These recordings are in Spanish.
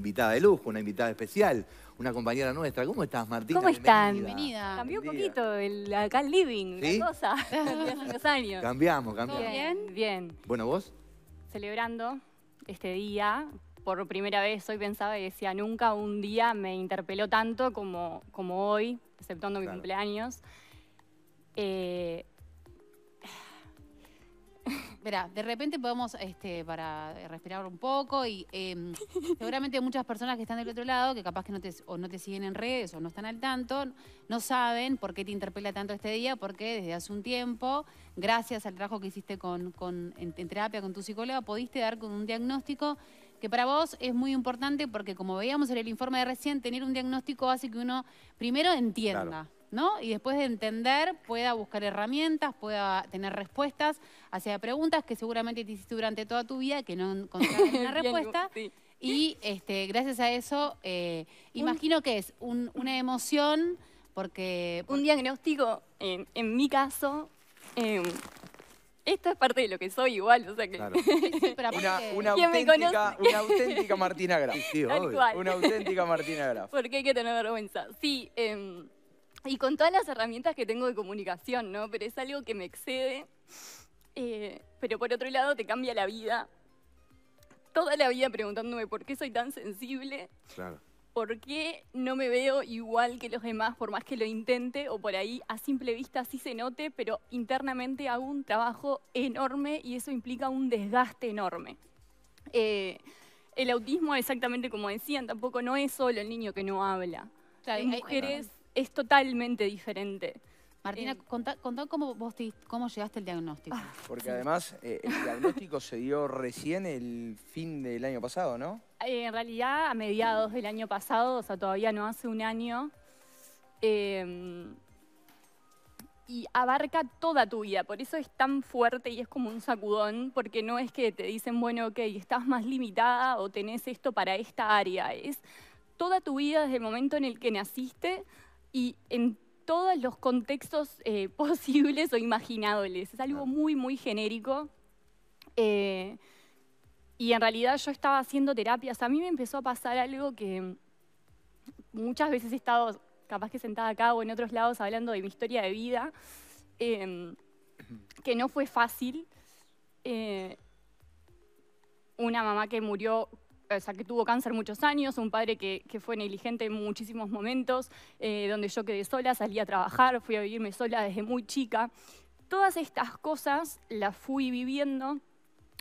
invitada de lujo, una invitada especial, una compañera nuestra. ¿Cómo estás, Martina? ¿Cómo están? Bienvenida. Cambió un poquito el, acá living, la cosa, hace años. Cambiamos, cambiamos. Bien. Bien. Bueno, ¿vos? Celebrando este día, por primera vez hoy pensaba y decía, nunca un día me interpeló tanto como, como hoy, exceptuando mi cumpleaños. Eh, Verá, de repente podemos, este, para eh, respirar un poco y em, seguramente muchas personas que están del otro lado, que capaz que no te, o no te siguen en redes o no están al tanto, no saben por qué te interpela tanto este día, porque desde hace un tiempo, gracias al trabajo que hiciste con, con en, terapia con tu psicóloga, pudiste dar con un diagnóstico que para vos es muy importante porque como veíamos en el informe de recién, tener un diagnóstico hace que uno primero entienda. Y después de entender, pueda buscar herramientas, pueda tener respuestas hacia preguntas que seguramente te hiciste durante toda tu vida que no encontraste una respuesta. Y este, gracias a eso, eh, imagino que es una emoción porque, Un diagnóstico, en, mi caso, em, esto es parte de lo que soy igual, o sea que... una, una, auténtica, Martina Graf. una auténtica Martina Graf. Porque hay que tener vergüenza. Sí, eh, y con todas las herramientas que tengo de comunicación, ¿no? Pero es algo que me excede, eh, pero por otro lado te cambia la vida. Toda la vida preguntándome por qué soy tan sensible. Claro. ¿Por qué no me veo igual que los demás, por más que lo intente o por ahí a simple vista sí se note, pero internamente hago un trabajo enorme y eso implica un desgaste enorme? Eh, el autismo, exactamente como decían, tampoco no es solo el niño que no habla. Claro, hay mujeres es totalmente diferente. Martina, eh, contad contá, cómo, vos cómo llegaste al diagnóstico. Ah, porque además eh, el diagnóstico se dio recién el fin del año pasado, ¿no? Eh, en realidad a mediados del año pasado, o sea, todavía no hace un año. Em, y abarca toda tu vida, por eso es tan fuerte y es como un sacudón, porque no es que te dicen, bueno, ok, estás más limitada o tenés esto para esta área, es toda tu vida desde el momento en el que naciste y en todos los contextos eh, posibles o imaginables. Es algo muy, muy genérico. Eh, y en realidad yo estaba haciendo terapias. A mí me empezó a pasar algo que muchas veces he estado capaz que sentada acá o en otros lados hablando de mi historia de vida, em, que no fue fácil. Eh, una mamá que murió que tuvo cáncer muchos años, un padre que, fue negligente en muchísimos momentos, eh, donde yo quedé sola, salí a trabajar, fui a vivirme sola desde muy chica. Todas estas cosas las fui viviendo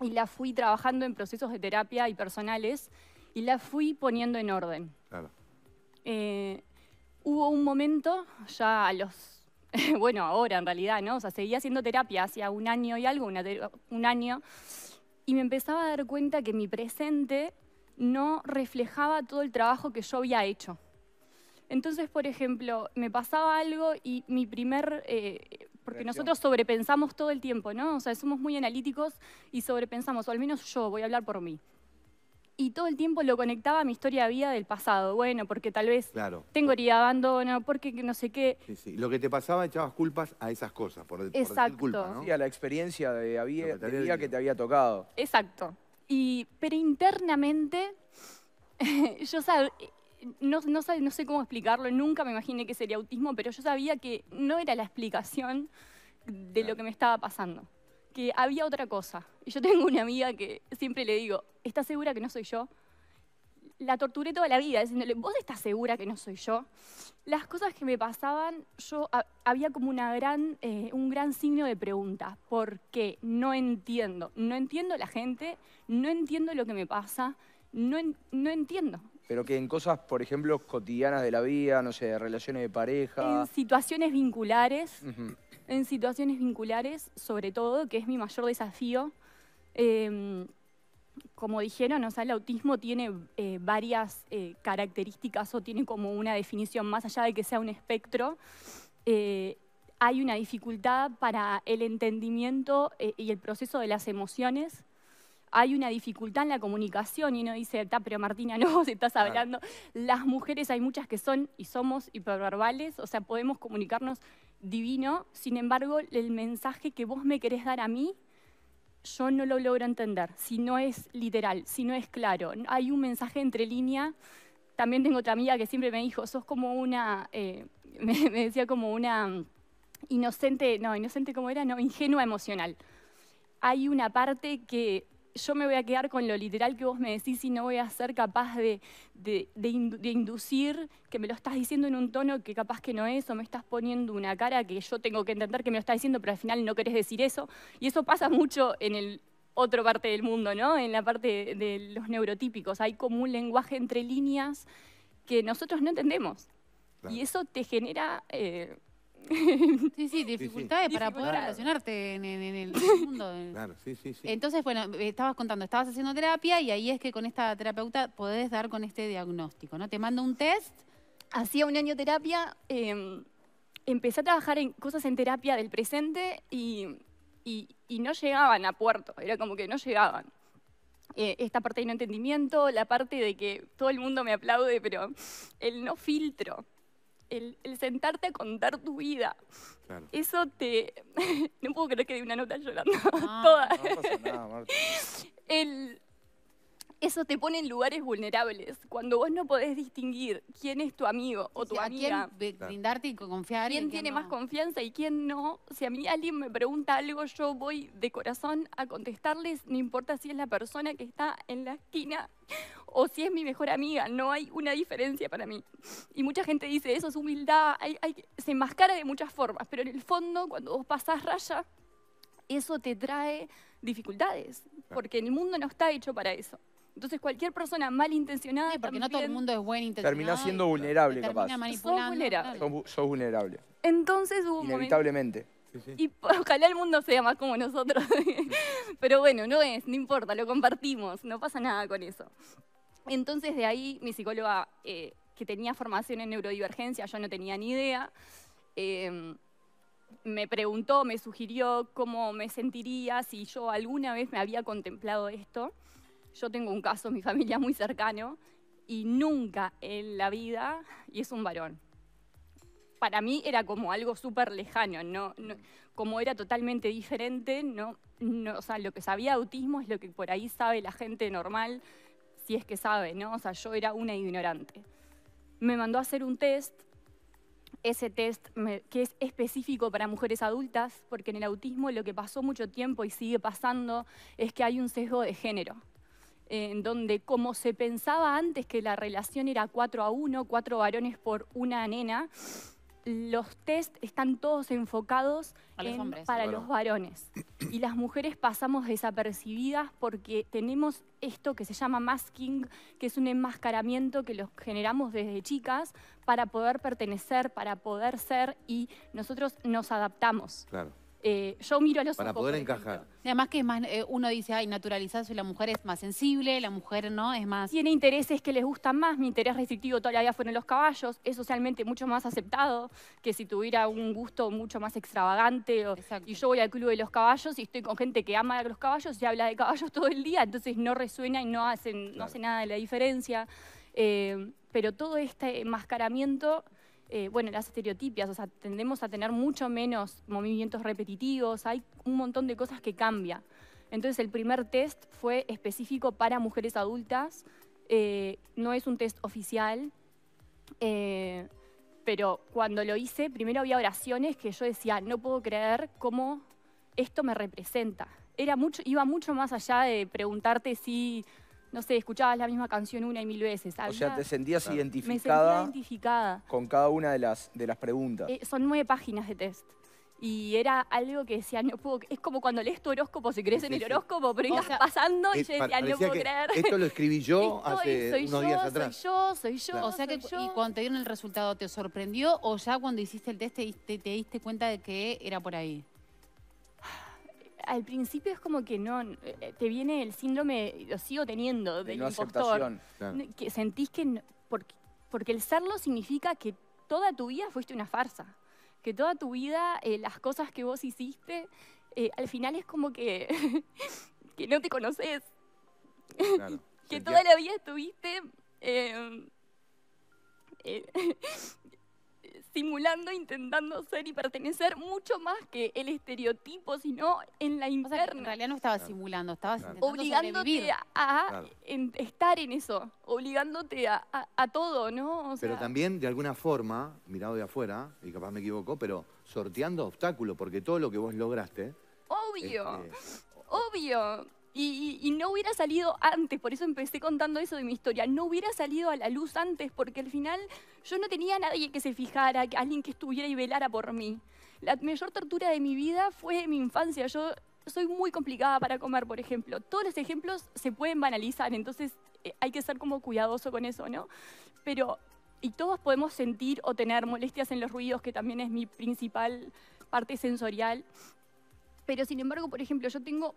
y las fui trabajando en procesos de terapia y personales y las fui poniendo en orden. Claro. Eh, hubo un momento, ya a los, bueno, ahora en realidad, ¿no? O sea, seguía haciendo terapia hacía un año y algo, un año, y me empezaba a dar cuenta que mi presente no reflejaba todo el trabajo que yo había hecho. Entonces, por ejemplo, me pasaba algo y mi primer... Eh, porque nosotros sobrepensamos todo el tiempo, ¿no? O sea, somos muy analíticos y sobrepensamos, o al menos yo, voy a hablar por mí. Y todo el tiempo lo conectaba a mi historia de vida del pasado. Bueno, porque tal vez claro. tengo herida de abandono, porque no sé qué. Lo que te pasaba echabas culpas a esas cosas, por, Exacto. culpa, ¿no? a la experiencia de, había, de vida que te había tocado. Exacto pero internamente, yo no, no, sé cómo explicarlo, nunca me imaginé que sería autismo, pero yo sabía que no era la explicación de lo que me estaba pasando, que había otra cosa. Y yo tengo una amiga que siempre le digo, ¿estás segura que no soy yo? la torturé toda la vida, diciéndole, ¿vos estás segura que no soy yo? Las cosas que me pasaban, yo había como una gran, eh, un gran signo de pregunta, porque no entiendo, no entiendo la gente, no entiendo lo que me pasa, no, no entiendo. Pero que en cosas, por ejemplo, cotidianas de la vida, no sé, relaciones de pareja. En situaciones vinculares, en situaciones vinculares, sobre todo, que es mi mayor desafío. Em, como dijeron, o el autismo tiene eh, varias eh, características o tiene como una definición, más allá de que sea un espectro, eh, hay una dificultad para el entendimiento y el proceso de las emociones. Hay una dificultad en la comunicación y uno dice, pero Martina, no, vos estás hablando. Las mujeres hay muchas que son y somos hiperverbales, o sea, podemos comunicarnos divino, sin embargo, el mensaje que vos me querés dar a mí yo no lo logro entender, si no es literal, si no es claro. Hay un mensaje entre línea. También tengo otra amiga que siempre me dijo, sos como una, eh, me, decía como una inocente, no, inocente como era, no, ingenua emocional. Hay una parte que yo me voy a quedar con lo literal que vos me decís y no voy a ser capaz de, inducir que me lo estás diciendo en un tono que capaz que no es o me estás poniendo una cara que yo tengo que entender que me lo estás diciendo, pero al final no querés decir eso. Y eso pasa mucho en el otro parte del mundo, ¿no? En la parte de los neurotípicos. Hay como un lenguaje entre líneas que nosotros no entendemos. Y eso te genera... Eh, Sí, sí, dificultades para poder relacionarte en, el mundo. Claro, sí, sí, sí. Entonces, bueno, estabas contando, estabas haciendo terapia y ahí es que con esta terapeuta podés dar con este diagnóstico, ¿no? Te mando un test. Hacía un año terapia, em, empecé a trabajar en cosas en terapia del presente y, y, no llegaban a puerto, era como que no llegaban. Eh, esta parte de no entendimiento, la parte de que todo el mundo me aplaude, pero el no filtro el, sentarte a contar tu vida. Eso te... no puedo creer que de una nota llorando. Ah. Toda. No pasa nada, Marta. El, eso te pone en lugares vulnerables, cuando vos no podés distinguir quién es tu amigo o, tu amiga. A quién brindarte y confiar. ¿Quién, tiene más confianza y quién no? Si a mí alguien me pregunta algo, yo voy de corazón a contestarles, no importa si es la persona que está en la esquina o si es mi mejor amiga, no hay una diferencia para mí. Y mucha gente dice, eso es humildad, hay, se enmascara de muchas formas, pero en el fondo, cuando vos pasás raya, eso te trae dificultades, porque el mundo no está hecho para eso. Entonces cualquier persona malintencionada... Sí, porque no todo el mundo es buen intencionado. siendo vulnerable, capaz. Sos vulnerable. vulnerable. Entonces Inevitablemente. Y ojalá el mundo sea más como nosotros. Pero bueno, no es, no importa, lo compartimos, no pasa nada con eso. Entonces de ahí mi psicóloga, eh, que tenía formación en neurodivergencia, yo no tenía ni idea, em, me preguntó, me sugirió cómo me sentiría si yo alguna vez me había contemplado esto. Yo tengo un caso en mi familia muy cercano y nunca en la vida, y es un varón. Para mí era como algo súper lejano, como era totalmente diferente, o sea, lo que sabía de autismo es lo que por ahí sabe la gente normal, si es que sabe, ¿no? O sea, yo era una ignorante. Me mandó a hacer un test, ese test que es específico para mujeres adultas, porque en el autismo lo que pasó mucho tiempo y sigue pasando es que hay un sesgo de género en donde como se pensaba antes que la relación era 4 a 1, 4 varones por una nena, los test están todos enfocados para los varones. Y las mujeres pasamos desapercibidas porque tenemos esto que se llama masking, que es un enmascaramiento que los generamos desde chicas para poder pertenecer, para poder ser y nosotros nos adaptamos. Eh, yo miro a los Para poder encajar. Además que más, eh, uno dice, ay, naturalizarse, la mujer es más sensible, la mujer no, es más... Tiene intereses que les gustan más, mi interés restrictivo toda la vida fueron los caballos, es socialmente mucho más aceptado que si tuviera un gusto mucho más extravagante. y yo voy al club de los caballos y estoy con gente que ama a los caballos y habla de caballos todo el día, entonces no resuena y no, hacen, no hace nada de la diferencia. Eh, pero todo este enmascaramiento eh, bueno, las estereotipias, o sea, tendemos a tener mucho menos movimientos repetitivos, hay un montón de cosas que cambian. Entonces el primer test fue específico para mujeres adultas, eh, no es un test oficial, eh, pero cuando lo hice, primero había oraciones que yo decía, no puedo creer cómo esto me representa. Era mucho, iba mucho más allá de preguntarte si no sé, escuchabas la misma canción una y mil veces. o sea, te sentías identificada, con cada una de las, de las preguntas. Eh, son nueve páginas de test. Y era algo que decía, no puedo... Es como cuando lees tu horóscopo, se crees en el horóscopo, pero ibas pasando y eh, yo decía, no puedo creer. Esto lo escribí yo hace unos días atrás. Soy yo, soy yo, O sea que, yo. ¿y cuando te dieron el resultado te sorprendió o ya cuando hiciste el test te, te diste cuenta de que era por ahí? al principio es como que no, eh, eh, te viene el síndrome, lo sigo teniendo, del impostor. Que sentís que, porque, el serlo significa que toda tu vida fuiste una farsa, que toda tu vida eh, las cosas que vos hiciste, al final es como que, que no te conoces, que toda la vida estuviste... Em, simulando, intentando ser y pertenecer mucho más que el estereotipo, sino en la interna. en realidad no estaba simulando, estaba obligando obligándote a, estar en eso, obligándote a, todo, ¿no? pero también, de alguna forma, mirado de afuera, y capaz me equivoco, pero sorteando obstáculos, porque todo lo que vos lograste... Obvio, obvio. Y, no hubiera salido antes, por eso empecé contando eso de mi historia, no hubiera salido a la luz antes, porque al final yo no tenía nadie que se fijara, alguien que estuviera y velara por mí. La mayor tortura de mi vida fue mi infancia. Yo soy muy complicada para comer, por ejemplo. Todos los ejemplos se pueden banalizar, entonces eh, hay que ser como cuidadoso con eso, ¿no? Pero, y todos podemos sentir o tener molestias en los ruidos, que también es mi principal parte sensorial. Pero sin embargo, por ejemplo, yo tengo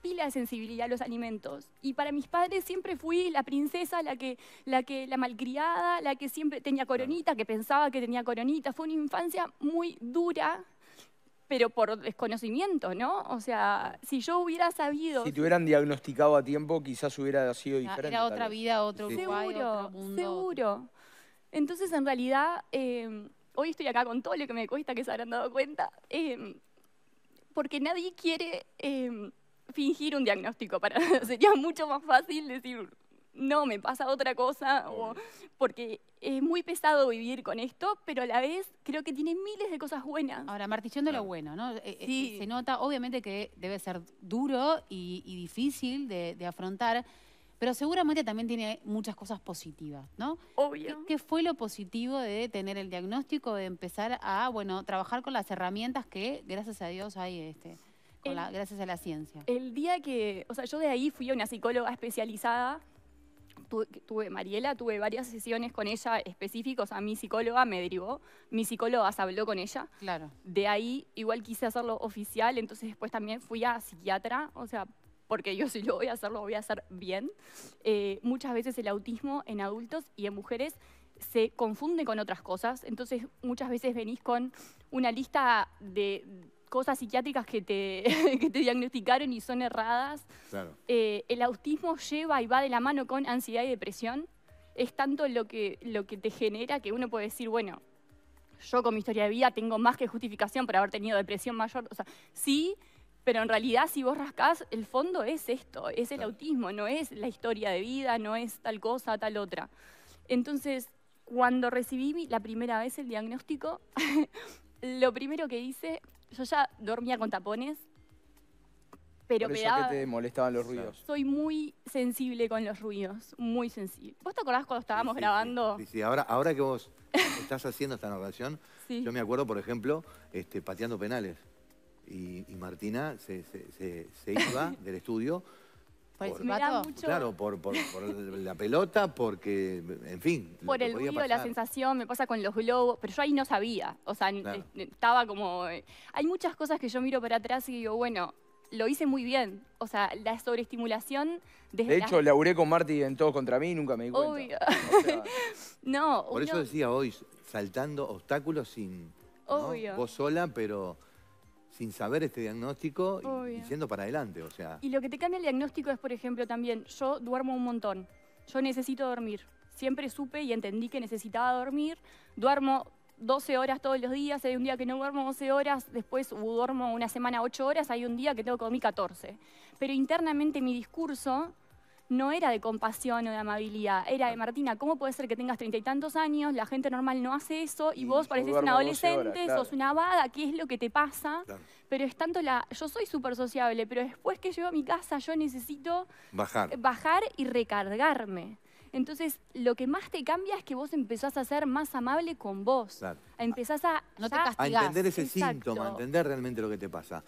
pila de sensibilidad a los alimentos. Y para mis padres siempre fui la princesa, la que, la que, la malcriada, la que siempre tenía coronita, que pensaba que tenía coronita. Fue una infancia muy dura, pero por desconocimiento, ¿no? O sea, si yo hubiera sabido... Si te hubieran diagnosticado a tiempo, quizás hubiera sido ah, diferente. Era otra vida, otro Seguro, otro mundo. seguro. Entonces, en realidad, em, hoy estoy acá con todo lo que me cuesta, que se habrán dado cuenta, em, porque nadie quiere... Em, fingir un diagnóstico, para, sería mucho más fácil decir, no, me pasa otra cosa, o, porque es muy pesado vivir con esto, pero a la vez creo que tiene miles de cosas buenas. Ahora, de lo bueno, ¿no? Eh, eh, sí. Eh, se nota, obviamente, que debe ser duro y, difícil de, afrontar, pero seguramente también tiene muchas cosas positivas, ¿no? Obvio. ¿Qué, ¿Qué, fue lo positivo de tener el diagnóstico, de empezar a, bueno, trabajar con las herramientas que, gracias a Dios, hay este gracias a la ciencia. El día que, o sea, yo de ahí fui a una psicóloga especializada, tuve, Mariela, tuve varias sesiones con ella específicas, o sea, mi psicóloga me derivó, mi psicóloga se habló con ella. Claro. De ahí igual quise hacerlo oficial, entonces después también fui a psiquiatra, o sea, porque yo si lo voy a hacer, lo voy a hacer bien. Eh, muchas veces el autismo en adultos y en mujeres se confunde con otras cosas, entonces muchas veces venís con una lista de cosas psiquiátricas que te, que te diagnosticaron y son erradas. Eh, el autismo lleva y va de la mano con ansiedad y depresión. Es tanto lo que, lo que te genera que uno puede decir, bueno, yo con mi historia de vida tengo más que justificación por haber tenido depresión mayor. O sea, sí, pero en realidad si vos rascás, el fondo es esto, es el autismo, no es la historia de vida, no es tal cosa, tal otra. Entonces, cuando recibí la primera vez el diagnóstico, lo primero que hice yo ya dormía con tapones, pero me te molestaban los ruidos. Soy muy sensible con los ruidos, muy sensible. ¿Vos te acordás cuando estábamos grabando? Sí, ahora, ahora que vos estás haciendo esta narración, yo me acuerdo, por ejemplo, este, pateando penales. Y, Martina se iba del estudio pues claro, por, la pelota, porque, en fin. Por el ruido, la sensación, me pasa con los globos, pero yo ahí no sabía. O sea, eh, eh, estaba como... Eh, hay muchas cosas que yo miro para atrás y digo, bueno, lo hice muy bien. O sea, la sobreestimulación... de hecho, la... laburé con Marty en Todos Contra Mí y nunca me di cuenta. Obvio. Por eso decía hoy, saltando obstáculos sin... Obvio. Vos sola, pero sin saber este diagnóstico y, para adelante, o sea. Y lo que te cambia el diagnóstico es, por ejemplo, también, yo duermo un montón, yo necesito dormir. Siempre supe y entendí que necesitaba dormir, duermo 12 horas todos los días, hay un día que no duermo 12 horas, después duermo una semana 8 horas, hay un día que tengo que dormir 14. Pero internamente mi discurso no era de compasión o de amabilidad, era de ah. Martina, ¿cómo puede ser que tengas treinta y tantos años, la gente normal no hace eso y, vos pareces un adolescente, sos una vaga, qué es lo que te pasa? Pero es tanto la, yo soy súper sociable, pero después que llego a mi casa yo necesito bajar, eh, bajar y recargarme. Entonces, lo que más te cambia es que vos empezás a ser más amable con vos. Empezás a... No te a entender ese síntoma, a entender realmente lo que te pasa.